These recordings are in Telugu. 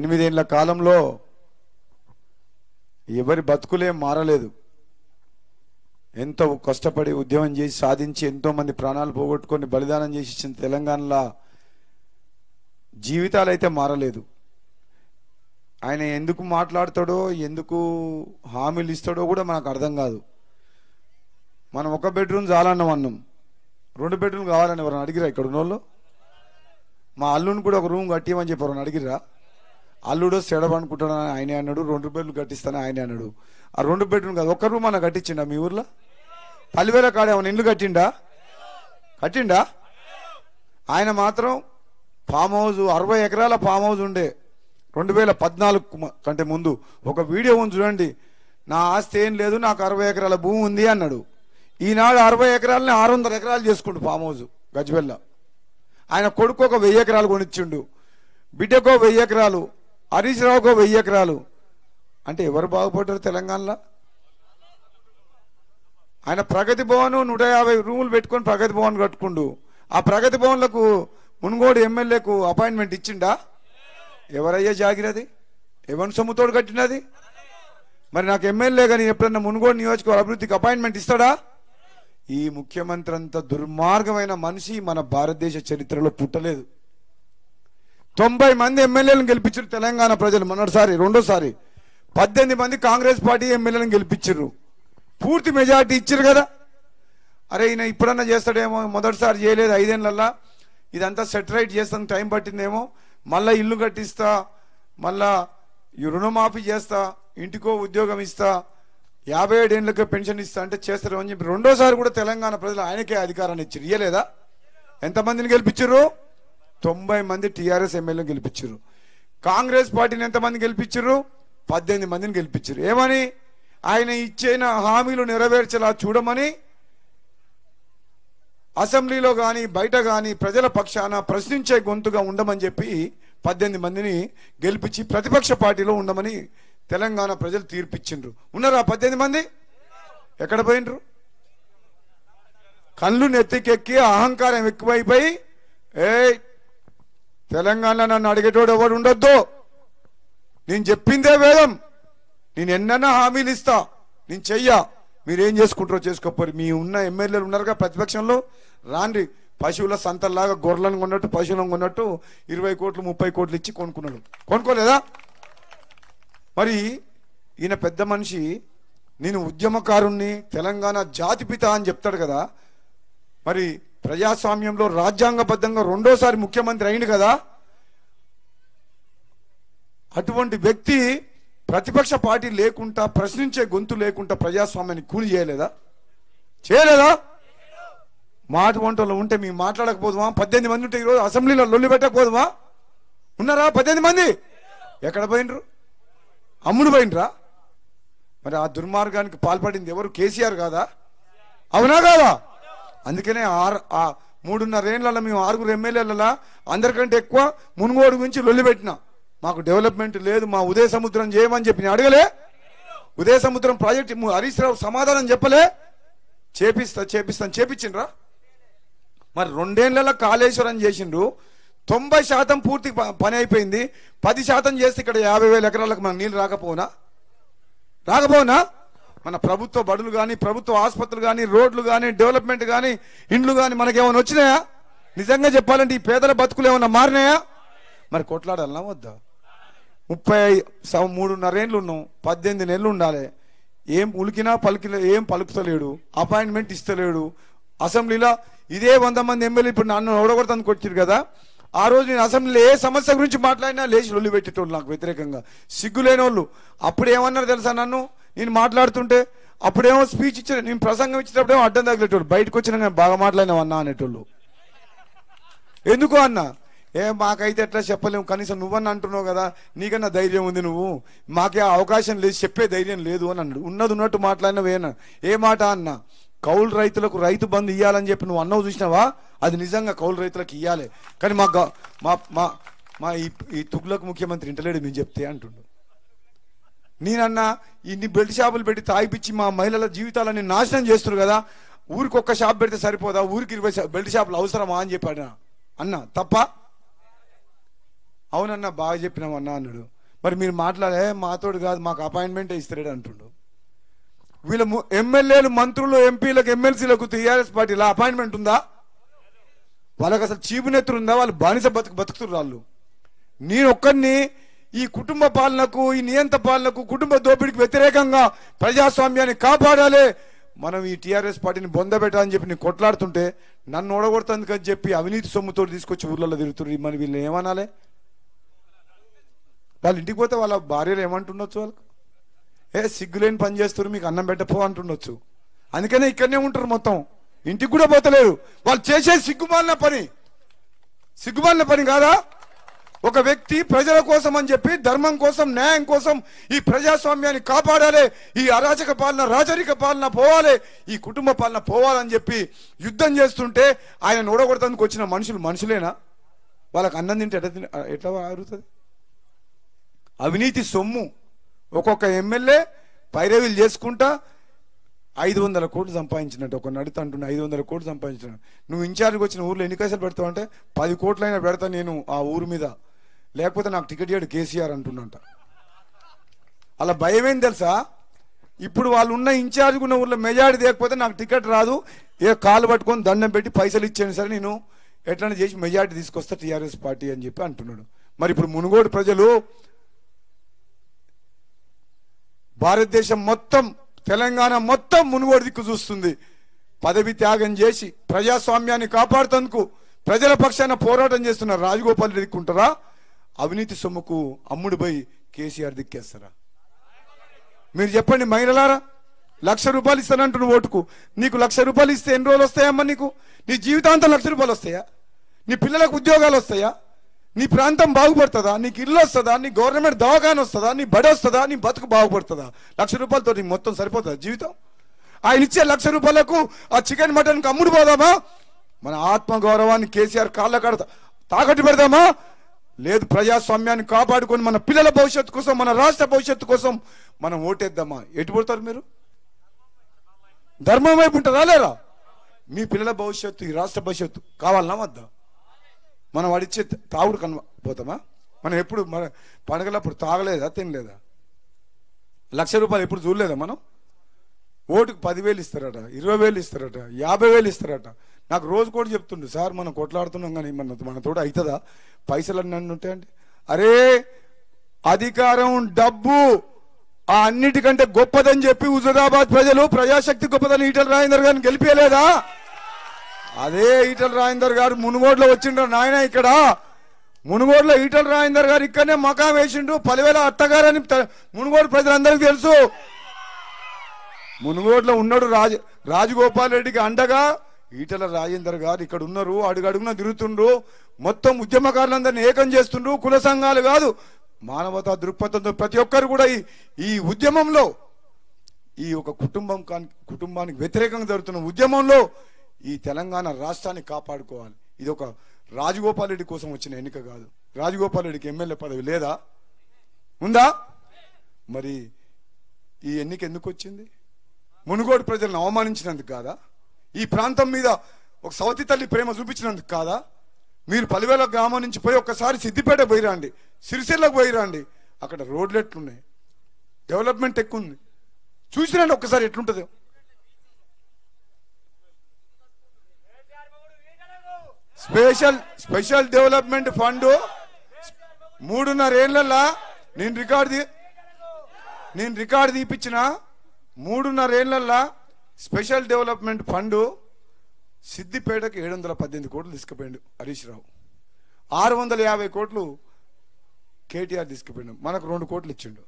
ఎనిమిదేళ్ల కాలంలో ఎవరి బతుకులేం మారలేదు ఎంతో కష్టపడి ఉద్యమం చేసి సాధించి ఎంతోమంది ప్రాణాలు పోగొట్టుకొని బలిదానం చేసి ఇచ్చిన తెలంగాణలో జీవితాలు అయితే మారలేదు ఆయన ఎందుకు మాట్లాడతాడో ఎందుకు హామీలు ఇస్తాడో కూడా మనకు అర్థం కాదు మనం ఒక బెడ్రూమ్ చాలన్నాం అన్నాం రెండు బెడ్రూమ్ కావాలని ఎవరైనా అడిగిరా ఇక్కడ ఉన్న వాళ్ళు మా అల్లుని కూడా ఒక రూమ్ చెప్పి చెప్పారు అడిగిరా అల్లుడు అని ఆయన అన్నాడు రెండు బెడ్లు కట్టిస్తాను ఆయన అన్నాడు ఆ రెండు బెడ్రూమ్ కాదు ఒక్క రూమ్ అన్న కట్టించిండా మీ ఊర్లో పల్లివేల కాడ ఏమైనా ఇల్లు కట్టిండా కట్టిండా ఆయన మాత్రం ఫామ్ హౌస్ అరవై ఎకరాల ఫామ్ హౌస్ ఉండే రెండు వేల పద్నాలుగు కంటే ముందు ఒక వీడియో ఉంది చూడండి నా ఆస్తి ఏం లేదు నాకు అరవై ఎకరాల భూమి ఉంది అన్నాడు ఈనాడు అరవై ఎకరాలని ఆరు వందల ఎకరాలు చేసుకుండు ఫామ్ హౌస్ గజ్వెల్ల ఆయన కొడుకు ఒక వెయ్యి ఎకరాలు కొనిచ్చిండు బిడ్డకో వెయ్యి ఎకరాలు హరీష్ రావుకు వెయ్యి ఎకరాలు అంటే ఎవరు బాగుపడ్డారు తెలంగాణలో ఆయన ప్రగతి భవన్ నూట యాభై రూములు పెట్టుకొని ప్రగతి భవన్ కట్టుకుండు ఆ ప్రగతి భవన్లకు మునుగోడు ఎమ్మెల్యేకు అపాయింట్మెంట్ ఇచ్చిండా ఎవరయ్యా జాగిరది ఎవరి సొమ్ముతోడు కట్టినది మరి నాకు ఎమ్మెల్యే కానీ ఎప్పుడన్నా మునుగోడు నియోజకవర్గ అభివృద్ధికి అపాయింట్మెంట్ ఇస్తాడా ఈ ముఖ్యమంత్రి అంత దుర్మార్గమైన మనిషి మన భారతదేశ చరిత్రలో పుట్టలేదు తొంభై మంది ఎమ్మెల్యేలను గెలిపించారు తెలంగాణ ప్రజలు మొన్నటిసారి రెండోసారి పద్దెనిమిది మంది కాంగ్రెస్ పార్టీ ఎమ్మెల్యేలను గెలిపించారు పూర్తి మెజార్టీ ఇచ్చారు కదా అరే ఈయన ఇప్పుడన్నా చేస్తాడేమో మొదటిసారి చేయలేదు ఐదేళ్ళల్లా ఇదంతా సెటిలైట్ చేస్తాను టైం పట్టిందేమో మళ్ళా ఇల్లు కట్టిస్తా మళ్ళా రుణమాఫీ చేస్తా ఇంటికో ఉద్యోగం ఇస్తా యాభై ఏడేళ్ళకే పెన్షన్ ఇస్తా అంటే చేస్తారు అని చెప్పి రెండోసారి కూడా తెలంగాణ ప్రజలు ఆయనకే అధికారాన్ని ఇచ్చారు ఇయ్యలేదా ఎంతమందిని గెలిపించారు తొంభై మంది టీఆర్ఎస్ ఎమ్మెల్యే గెలిపించారు కాంగ్రెస్ పార్టీని ఎంతమంది గెలిపించారు పద్దెనిమిది మందిని గెలిపించారు ఏమని ఆయన ఇచ్చిన హామీలు నెరవేర్చేలా చూడమని అసెంబ్లీలో కానీ బయట కానీ ప్రజల పక్షాన ప్రశ్నించే గొంతుగా ఉండమని చెప్పి పద్దెనిమిది మందిని గెలిపించి ప్రతిపక్ష పార్టీలో ఉండమని తెలంగాణ ప్రజలు తీర్పిచ్చిండ్రు ఉన్నారా పద్దెనిమిది మంది ఎక్కడ పోయినరు కళ్ళు నెత్తికెక్కి అహంకారం ఎక్కువైపోయి ఏ తెలంగాణ నన్ను అడిగేటోడు ఎవడు ఉండొద్దు నేను చెప్పిందే వేదం నేను ఎన్నైనా హామీలు ఇస్తా నేను చెయ్యా మీరేం చేసుకుంటారో చేసుకోపోరు మీ ఉన్న ఎమ్మెల్యేలు ఉన్నారుగా ప్రతిపక్షంలో రాండి పశువుల సంతల్లాగా గొర్రెలను కొన్నట్టు పశువులను కొన్నట్టు ఇరవై కోట్లు ముప్పై కోట్లు ఇచ్చి కొనుక్కున్నాడు కొనుక్కోలేదా మరి ఈయన పెద్ద మనిషి నేను ఉద్యమకారుణ్ణి తెలంగాణ జాతిపిత అని చెప్తాడు కదా మరి ప్రజాస్వామ్యంలో రాజ్యాంగబద్ధంగా రెండోసారి ముఖ్యమంత్రి అయింది కదా అటువంటి వ్యక్తి ప్రతిపక్ష పార్టీ లేకుండా ప్రశ్నించే గొంతు లేకుండా ప్రజాస్వామ్యాన్ని కూలి చేయలేదా చేయలేదా మాట వంటలు ఉంటే మేము మాట్లాడకపోదామా పద్దెనిమిది మంది ఉంటే ఈరోజు అసెంబ్లీలో లొల్లి పెట్టకపోదామా ఉన్నారా పద్దెనిమిది మంది ఎక్కడ పోయినరు అమ్ముడు పోయినరా మరి ఆ దుర్మార్గానికి పాల్పడింది ఎవరు కేసీఆర్ కాదా అవునా కాదా అందుకనే ఆరు మూడున్నరేళ్లలో మేము ఆరుగురు ఎమ్మెల్యేల అందరికంటే ఎక్కువ మునుగోడు గురించి లొల్లిపెట్టినా మాకు డెవలప్మెంట్ లేదు మా ఉదయ సముద్రం చేయమని చెప్పి అడగలే ఉదయ సముద్రం ప్రాజెక్ట్ హరీష్ రావు సమాధానం చెప్పలే చేపిస్తా చేపిస్తాను చేపించిండ్రా మరి రెండేళ్ళలో కాళేశ్వరం చేసిండ్రు తొంభై శాతం పూర్తి పని అయిపోయింది పది శాతం చేస్తే ఇక్కడ యాభై వేల ఎకరాలకు మనకు నీళ్ళు రాకపోనా రాకపోనా మన ప్రభుత్వ బడులు కానీ ప్రభుత్వ ఆసుపత్రులు కానీ రోడ్లు కానీ డెవలప్మెంట్ కానీ ఇండ్లు కానీ మనకేమైనా వచ్చినాయా నిజంగా చెప్పాలంటే ఈ పేదల బతుకులు ఏమైనా మారినాయా మరి కొట్లాడాలనా వద్దా ముప్పై మూడున్నర ఏళ్ళు ఉన్నాం పద్దెనిమిది నెలలు ఉండాలి ఏం ఉలికినా పలికి ఏం పలుకుతలేడు అపాయింట్మెంట్ ఇస్తలేడు అసెంబ్లీలో ఇదే వంద మంది ఎమ్మెల్యే ఇప్పుడు నన్ను ఓడగొడతానికి వచ్చారు కదా ఆ రోజు నేను అసెంబ్లీలో ఏ సమస్య గురించి మాట్లాడినా లేచి లొల్లి పెట్టేటోళ్ళు నాకు వ్యతిరేకంగా సిగ్గులేని వాళ్ళు అప్పుడు ఏమన్నారు తెలుసా నన్ను నేను మాట్లాడుతుంటే అప్పుడేమో స్పీచ్ ఇచ్చారు నేను ప్రసంగం ఇచ్చేటప్పుడేమో అడ్డం తగిలేటోళ్ళు బయటకు వచ్చిన బాగా మాట్లాడినావు అన్నా అనేటోళ్ళు ఎందుకు అన్నా ఏ మాకైతే ఎట్లా చెప్పలేము కనీసం నువ్వన్న అంటున్నావు కదా నీకన్నా ధైర్యం ఉంది నువ్వు మాకే అవకాశం లేదు చెప్పే ధైర్యం లేదు అని అన్నాడు ఉన్నది ఉన్నట్టు మాట్లాడినవేనా ఏ మాట అన్నా కౌలు రైతులకు రైతు బంధు ఇవ్వాలని చెప్పి నువ్వు అన్నవు చూసినావా అది నిజంగా కౌలు రైతులకు ఇవ్వాలి కానీ మా మా మా మా ఈ ఈ తుగ్లకు ముఖ్యమంత్రి ఇంటలేడు మేము చెప్తే అంటుండు నేనన్నా ఇన్ని బెల్ట్ షాపులు పెట్టి తాగిపిచ్చి మా మహిళల జీవితాలన్నీ నాశనం చేస్తున్నారు కదా ఊరికి ఒక్క షాప్ పెడితే సరిపోదా ఊరికి ఇరవై బెల్ట్ షాపులు అవసరమా అని చెప్పాడు అన్న తప్ప అవునన్నా బాగా చెప్పినాం అన్నా అన్నాడు మరి మీరు మాట్లాడే మాతోడు కాదు మాకు అపాయింట్మెంటే ఇస్తాడు అంటుండు వీళ్ళ ఎమ్మెల్యేలు మంత్రులు ఎంపీలకు ఎమ్మెల్సీలకు టీఆర్ఎస్ పార్టీలో అపాయింట్మెంట్ ఉందా వాళ్ళకి అసలు చీపునెత్తులు ఉందా వాళ్ళు బానిస బతుకు బతుకుతున్నారు వాళ్ళు నేను ఒక్కరిని ఈ కుటుంబ పాలనకు ఈ నియంత పాలనకు కుటుంబ దోపిడికి వ్యతిరేకంగా ప్రజాస్వామ్యాన్ని కాపాడాలి మనం ఈ టీఆర్ఎస్ పార్టీని బొందబెట్టాలని చెప్పి నేను కొట్లాడుతుంటే నన్ను ఓడగొడుతుంది అని చెప్పి అవినీతి సొమ్ముతో తీసుకొచ్చి ఊర్లలో తిరుగుతుంది మరి వీళ్ళని ఏమనాలి వాళ్ళు ఇంటికి పోతే వాళ్ళ భార్యలు ఏమంటుండొచ్చు వాళ్ళకి ఏ సిగ్గు లేని పని చేస్తారు మీకు అన్నం పెట్టపో అంటుండొచ్చు అందుకనే ఇక్కడనే ఉంటారు మొత్తం ఇంటికి కూడా పోతలేరు వాళ్ళు చేసే సిగ్గుమాలిన పని సిగ్గుమాలిన పని కాదా ఒక వ్యక్తి ప్రజల కోసం అని చెప్పి ధర్మం కోసం న్యాయం కోసం ఈ ప్రజాస్వామ్యాన్ని కాపాడాలి ఈ అరాచక పాలన రాజరిక పాలన పోవాలి ఈ కుటుంబ పాలన పోవాలని చెప్పి యుద్ధం చేస్తుంటే ఆయన నూడగొడతానికి వచ్చిన మనుషులు మనుషులేనా వాళ్ళకి అన్నం తింటే ఎట్లా ఎట్లా ఆరుతుంది అవినీతి సొమ్ము ఒక్కొక్క ఎమ్మెల్యే పైరవీలు చేసుకుంటా ఐదు వందల కోట్లు సంపాదించినట్టు ఒక నడిత అంటున్న ఐదు వందల కోట్లు సంపాదించినట్టు నువ్వు ఇన్ఛార్జ్కి వచ్చిన ఊర్లో ఎన్ని కేసులు పెడతావు అంటే పది కోట్లైనా పెడతా నేను ఆ ఊరు మీద లేకపోతే నాకు టికెట్ ఇయ్యాడు కేసీఆర్ అంటున్నంట అలా భయం ఏం తెలుసా ఇప్పుడు వాళ్ళు ఉన్న ఇన్ఛార్జ్కి ఉన్న ఊర్లో మెజారిటీ లేకపోతే నాకు టికెట్ రాదు ఏ కాలు పట్టుకొని దండం పెట్టి పైసలు ఇచ్చాను సరే నేను ఎట్లనే చేసి మెజారిటీ తీసుకొస్తా టీఆర్ఎస్ పార్టీ అని చెప్పి అంటున్నాడు మరి ఇప్పుడు మునుగోడు ప్రజలు భారతదేశం మొత్తం తెలంగాణ మొత్తం మునుగోడి దిక్కు చూస్తుంది పదవి త్యాగం చేసి ప్రజాస్వామ్యాన్ని కాపాడుతందుకు ప్రజల పక్షాన పోరాటం చేస్తున్న రాజగోపాల్ రెడ్డికి ఉంటారా అవినీతి సొమ్ముకు అమ్ముడిపై కేసీఆర్ దిక్కేస్తారా మీరు చెప్పండి మహిళలారా లక్ష రూపాయలు ఇస్తానంటున్న ఓటుకు నీకు లక్ష రూపాయలు ఇస్తే ఎన్ని రోజులు వస్తాయమ్మా నీకు నీ జీవితాంతం లక్ష రూపాయలు వస్తాయా నీ పిల్లలకు ఉద్యోగాలు వస్తాయా నీ ప్రాంతం బాగుపడుతుందా నీకు ఇల్లు వస్తుందా నీ గవర్నమెంట్ దవాఖాన వస్తుందా నీ బడి వస్తుందా నీ బతుకు బాగుపడుతుందా లక్ష రూపాయలతో నీ మొత్తం సరిపోతుందా జీవితం ఆయన ఇచ్చే లక్ష రూపాయలకు ఆ చికెన్ మటన్కి అమ్ముడు పోదామా మన ఆత్మగౌరవాన్ని కేసీఆర్ కాళ్ళ కడతా తాకట్టు పెడదామా లేదు ప్రజాస్వామ్యాన్ని కాపాడుకొని మన పిల్లల భవిష్యత్తు కోసం మన రాష్ట్ర భవిష్యత్తు కోసం మనం ఓటేద్దామా ఎటు పడతారు మీరు ధర్మం వైపు ఉంటారా లేరా మీ పిల్లల భవిష్యత్తు ఈ రాష్ట్ర భవిష్యత్తు కావాలన్నా వద్దా మనం అడిచే తాగుడు కనబోతామా మనం ఎప్పుడు మన పండగలప్పుడు తాగలేదా తినలేదా లక్ష రూపాయలు ఎప్పుడు చూడలేదా మనం ఓటుకు పదివేలు ఇస్తారట ఇరవై వేలు ఇస్తారట యాభై వేలు ఇస్తారట నాకు రోజు కూడా చెప్తుండు సార్ మనం కొట్లాడుతున్నాం కానీ మన మనతో అవుతుందా పైసలు అన్నీ ఉంటాయండి అరే అధికారం డబ్బు ఆ అన్నిటికంటే గొప్పదని చెప్పి హుజరాబాద్ ప్రజలు ప్రజాశక్తి గొప్పదని ఈటల రాజేందర్ గారిని గెలిపేయలేదా అదే ఈటల రాజేందర్ గారు మునుగోడులో వచ్చిండ్రు నాయన ఇక్కడ మునుగోడులో ఈటల రాజేందర్ గారు ఇక్కడనే మకా వేసిండ్రు పలివేల అత్తగారని మునుగోడు ప్రజలందరికీ తెలుసు మునుగోడులో ఉన్నాడు రాజ రాజగోపాల్ రెడ్డికి అండగా ఈటల రాజేందర్ గారు ఇక్కడ ఉన్నారు అడుగడుగున తిరుగుతుండ్రు మొత్తం ఉద్యమకారులందరినీ ఏకం చేస్తుండ్రు కుల సంఘాలు కాదు మానవతా దృక్పథంతో ప్రతి ఒక్కరు కూడా ఈ ఈ ఉద్యమంలో ఈ ఒక కుటుంబం కానీ కుటుంబానికి వ్యతిరేకంగా జరుగుతున్న ఉద్యమంలో ఈ తెలంగాణ రాష్ట్రాన్ని కాపాడుకోవాలి ఇది ఒక రాజగోపాల్ రెడ్డి కోసం వచ్చిన ఎన్నిక కాదు రాజగోపాల్ రెడ్డికి ఎమ్మెల్యే పదవి లేదా ఉందా మరి ఈ ఎన్నిక ఎందుకు వచ్చింది మునుగోడు ప్రజలను అవమానించినందుకు కాదా ఈ ప్రాంతం మీద ఒక సవతి తల్లి ప్రేమ చూపించినందుకు కాదా మీరు పలివేల గ్రామం నుంచి పోయి ఒక్కసారి సిద్దిపేట పోయిరండి సిరిసిల్లకు పోయిరండి అక్కడ రోడ్లు ఎట్లున్నాయి డెవలప్మెంట్ ఎక్కువ ఉంది చూసినండి ఒక్కసారి ఎట్లుంటుందో స్పెషల్ స్పెషల్ డెవలప్మెంట్ ఫండ్ మూడున్నర ఏళ్ళల్లా నేను రికార్డు నేను రికార్డు తీపిచ్చిన మూడున్నర ఏళ్ళల్లా స్పెషల్ డెవలప్మెంట్ ఫండ్ సిద్దిపేటకు ఏడు వందల పద్దెనిమిది కోట్లు తీసుకుపోయిండు హరీష్ రావు ఆరు వందల యాభై కోట్లు కేటీఆర్ తీసుకుపోయిండు మనకు రెండు కోట్లు ఇచ్చిండు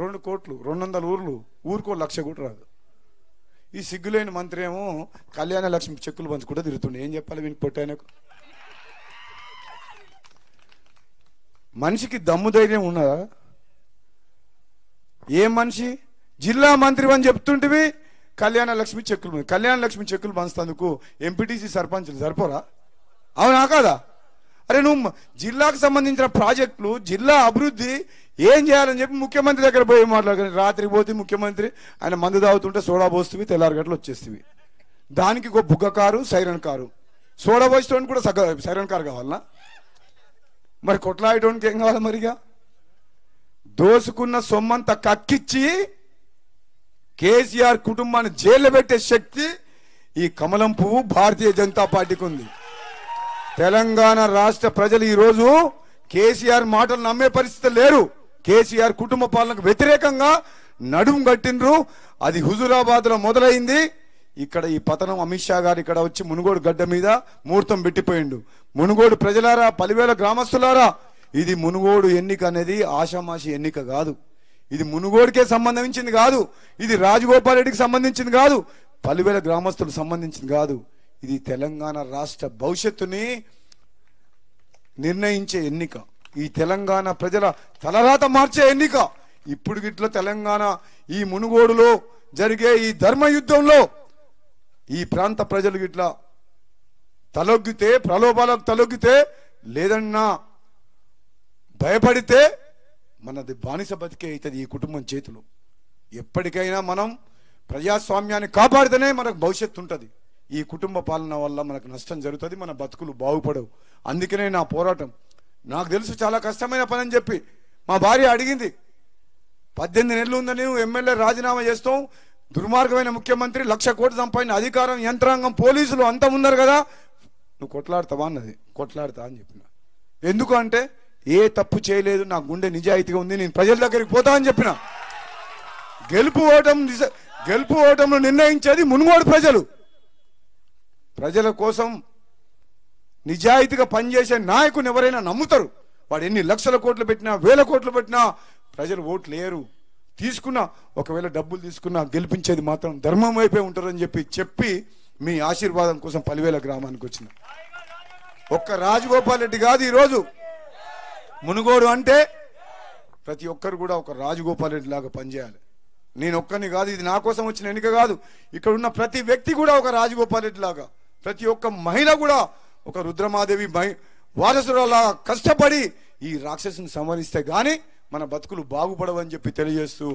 రెండు కోట్లు రెండు వందల ఊర్లు ఊరుకో లక్ష కూడా రాదు ఈ సిగ్గులేని మంత్రి ఏమో కళ్యాణ లక్ష్మి చెక్కులు కూడా తిరుగుతుండే ఏం చెప్పాలి వీనికి పొట్టాయనకు మనిషికి దమ్ము ధైర్యం ఉన్నదా ఏ మనిషి జిల్లా మంత్రి అని చెప్తుంటివి కళ్యాణ లక్ష్మి చెక్కులు కళ్యాణ లక్ష్మి చెక్కులు పంచుతందుకు ఎంపీటీసీ సర్పంచ్లు సరిపోరా అవునా కాదా అరే నువ్వు జిల్లాకు సంబంధించిన ప్రాజెక్టులు జిల్లా అభివృద్ధి ఏం చేయాలని చెప్పి ముఖ్యమంత్రి దగ్గర పోయి మాట్లాడుకుని రాత్రికి పోతే ముఖ్యమంత్రి ఆయన మందు తాగుతుంటే సోడా పోస్తుంది తెల్లారి గంటలు వచ్చేస్తుంది దానికి ఒక బుగ్గ కారు సైరన్ కారు సోడా పోసేటోనికి కూడా సగ సైరన్ కారు కావాలనా మరి కొట్లాడేటోనికి ఏం కావాలి మరిగా దోసుకున్న సొమ్మంత కక్కిచ్చి కేసీఆర్ కుటుంబాన్ని జైల్లో పెట్టే శక్తి ఈ కమలం పువ్వు భారతీయ జనతా పార్టీకి ఉంది తెలంగాణ రాష్ట్ర ప్రజలు ఈరోజు కేసీఆర్ మాటలు నమ్మే పరిస్థితి లేరు కేసీఆర్ కుటుంబ పాలనకు వ్యతిరేకంగా నడుము కట్టినరు అది హుజురాబాద్లో మొదలైంది ఇక్కడ ఈ పతనం అమిత్ షా గారు ఇక్కడ వచ్చి మునుగోడు గడ్డ మీద ముహూర్తం పెట్టిపోయిండు మునుగోడు ప్రజలారా పలివేల గ్రామస్తులారా ఇది మునుగోడు ఎన్నిక అనేది ఆషామాషి ఎన్నిక కాదు ఇది మునుగోడుకే సంబంధించింది కాదు ఇది రాజగోపాల్ రెడ్డికి సంబంధించింది కాదు పలివేల గ్రామస్తులకు సంబంధించింది కాదు ఇది తెలంగాణ రాష్ట్ర భవిష్యత్తుని నిర్ణయించే ఎన్నిక ఈ తెలంగాణ ప్రజల తలరాత మార్చే ఎన్నిక ఇప్పుడు గిట్లో తెలంగాణ ఈ మునుగోడులో జరిగే ఈ ధర్మ యుద్ధంలో ఈ ప్రాంత ప్రజలు గిట్లా తలొగ్గితే ప్రలోభాలకు తలొగ్గితే లేదన్నా భయపడితే మనది బానిస బతికే అవుతుంది ఈ కుటుంబం చేతులు ఎప్పటికైనా మనం ప్రజాస్వామ్యాన్ని కాపాడితేనే మనకు భవిష్యత్తు ఉంటుంది ఈ కుటుంబ పాలన వల్ల మనకు నష్టం జరుగుతుంది మన బతుకులు బాగుపడవు అందుకనే నా పోరాటం నాకు తెలుసు చాలా కష్టమైన పని అని చెప్పి మా భార్య అడిగింది పద్దెనిమిది నెలలు ఉందని ఎమ్మెల్యే రాజీనామా చేస్తాం దుర్మార్గమైన ముఖ్యమంత్రి లక్ష కోట్లు సంపాదించిన అధికారం యంత్రాంగం పోలీసులు అంతా ఉన్నారు కదా నువ్వు కొట్లాడతావా అన్నది కొట్లాడతా అని చెప్పిన ఎందుకు అంటే ఏ తప్పు చేయలేదు నా గుండె నిజాయితీగా ఉంది నేను ప్రజల దగ్గరికి పోతా అని చెప్పిన గెలుపు ఓటం గెలుపు ఓటములు నిర్ణయించేది మునుగోడు ప్రజలు ప్రజల కోసం నిజాయితీగా పనిచేసే నాయకుని ఎవరైనా నమ్ముతారు వాడు ఎన్ని లక్షల కోట్లు పెట్టినా వేల కోట్లు పెట్టినా ప్రజలు ఓట్లు లేరు తీసుకున్నా ఒకవేళ డబ్బులు తీసుకున్నా గెలిపించేది మాత్రం ధర్మం వైపే ఉంటారని చెప్పి చెప్పి మీ ఆశీర్వాదం కోసం పలివేల గ్రామానికి వచ్చిన ఒక్క రాజగోపాల్ రెడ్డి కాదు ఈరోజు మునుగోడు అంటే ప్రతి ఒక్కరు కూడా ఒక రాజగోపాల్ రెడ్డి లాగా పనిచేయాలి నేను ఒక్కరిని కాదు ఇది నా కోసం వచ్చిన ఎన్నిక కాదు ఇక్కడ ఉన్న ప్రతి వ్యక్తి కూడా ఒక రాజగోపాల్ రెడ్డి లాగా ప్రతి ఒక్క మహిళ కూడా ఒక రుద్రమాదేవి భయ వారసురాలా కష్టపడి ఈ రాక్షసుని సంహరిస్తే కానీ మన బతుకులు బాగుపడవని చెప్పి తెలియజేస్తూ